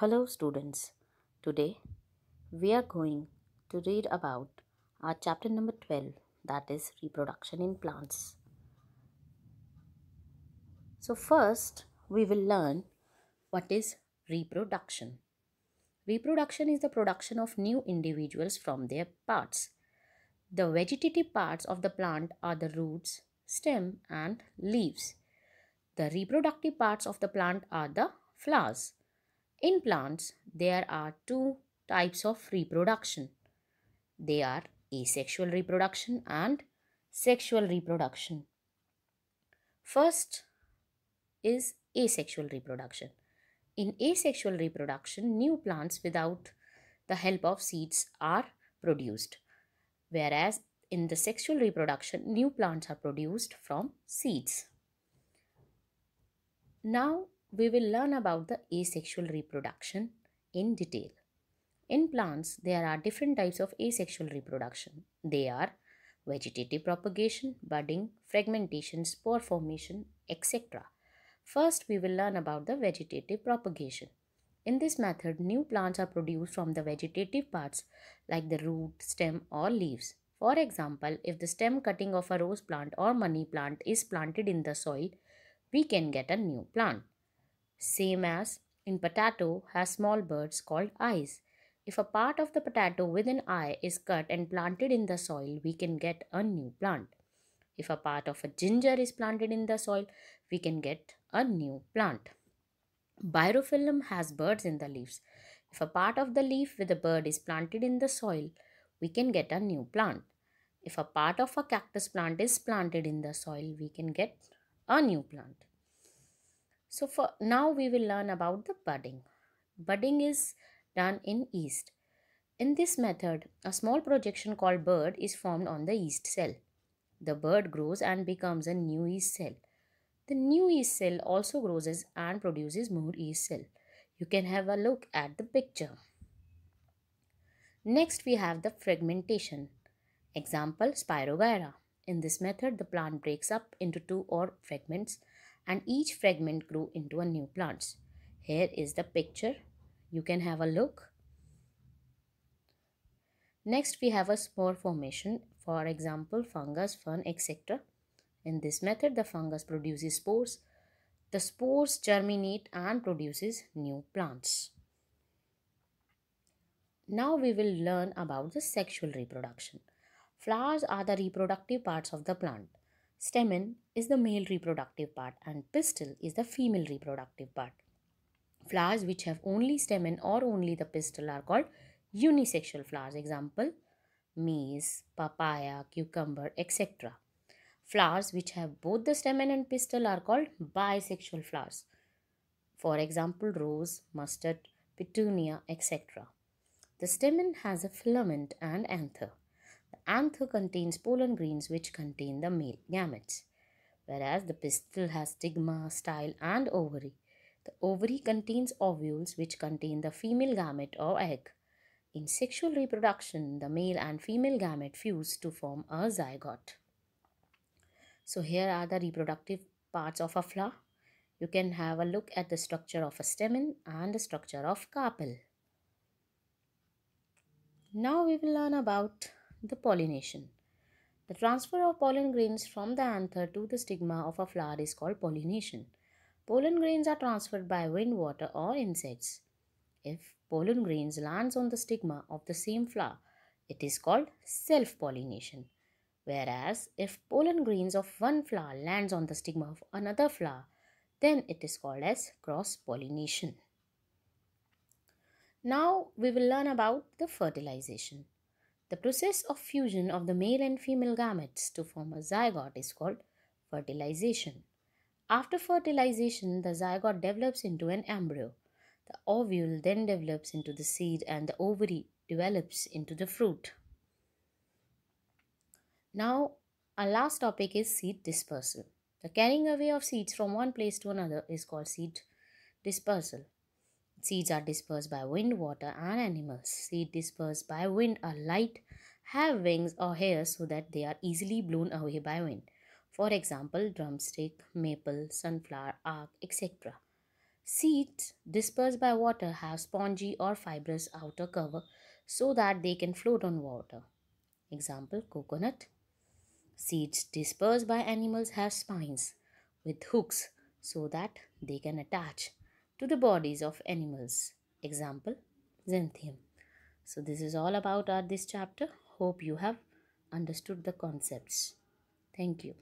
Hello students, today we are going to read about our chapter number 12 that is reproduction in plants. So first we will learn what is reproduction. Reproduction is the production of new individuals from their parts. The vegetative parts of the plant are the roots, stem and leaves. The reproductive parts of the plant are the flowers. In plants, there are two types of reproduction. They are asexual reproduction and sexual reproduction. First is asexual reproduction. In asexual reproduction, new plants without the help of seeds are produced. Whereas in the sexual reproduction, new plants are produced from seeds. Now we will learn about the asexual reproduction in detail. In plants, there are different types of asexual reproduction. They are vegetative propagation, budding, fragmentation, spore formation, etc. First, we will learn about the vegetative propagation. In this method, new plants are produced from the vegetative parts like the root, stem or leaves. For example, if the stem cutting of a rose plant or money plant is planted in the soil, we can get a new plant same as in potato has small buds called eyes. If a part of the potato with an eye is cut and planted in the soil, we can get a new plant. If a part of a ginger is planted in the soil, we can get a new plant. Birophyllum has birds in the leaves. If a part of the leaf with a bird is planted in the soil, we can get a new plant. If a part of a cactus plant is planted in the soil, we can get a new plant. So for now we will learn about the budding. Budding is done in yeast. In this method, a small projection called bud is formed on the yeast cell. The bud grows and becomes a new yeast cell. The new yeast cell also grows and produces more yeast cell. You can have a look at the picture. Next we have the fragmentation. Example Spirogyra. In this method, the plant breaks up into two or fragments and each fragment grew into a new plant. Here is the picture. You can have a look. Next, we have a spore formation, for example, fungus, fern, etc. In this method, the fungus produces spores. The spores germinate and produces new plants. Now we will learn about the sexual reproduction. Flowers are the reproductive parts of the plant. Stamen is the male reproductive part and pistil is the female reproductive part. Flowers which have only stamen or only the pistil are called unisexual flowers. Example, maize, papaya, cucumber, etc. Flowers which have both the stamen and pistil are called bisexual flowers. For example, rose, mustard, petunia, etc. The stamen has a filament and anther. The anther contains pollen grains which contain the male gametes, whereas the pistil has stigma, style and ovary. The ovary contains ovules which contain the female gamete or egg. In sexual reproduction, the male and female gamete fuse to form a zygote. So here are the reproductive parts of a flower. You can have a look at the structure of a stamen and the structure of carpel. Now we will learn about the pollination. The transfer of pollen grains from the anther to the stigma of a flower is called pollination. Pollen grains are transferred by wind, water or insects. If pollen grains lands on the stigma of the same flower, it is called self-pollination. Whereas if pollen grains of one flower lands on the stigma of another flower, then it is called as cross-pollination. Now we will learn about the fertilization. The process of fusion of the male and female gametes to form a zygote is called fertilization. After fertilization, the zygote develops into an embryo. The ovule then develops into the seed and the ovary develops into the fruit. Now, our last topic is seed dispersal. The carrying away of seeds from one place to another is called seed dispersal. Seeds are dispersed by wind, water, and animals. Seeds dispersed by wind are light, have wings or hairs so that they are easily blown away by wind. For example, drumstick, maple, sunflower, arc, etc. Seeds dispersed by water have spongy or fibrous outer cover so that they can float on water. Example, coconut. Seeds dispersed by animals have spines with hooks so that they can attach to the bodies of animals. Example, xanthium. So this is all about our this chapter. Hope you have understood the concepts. Thank you.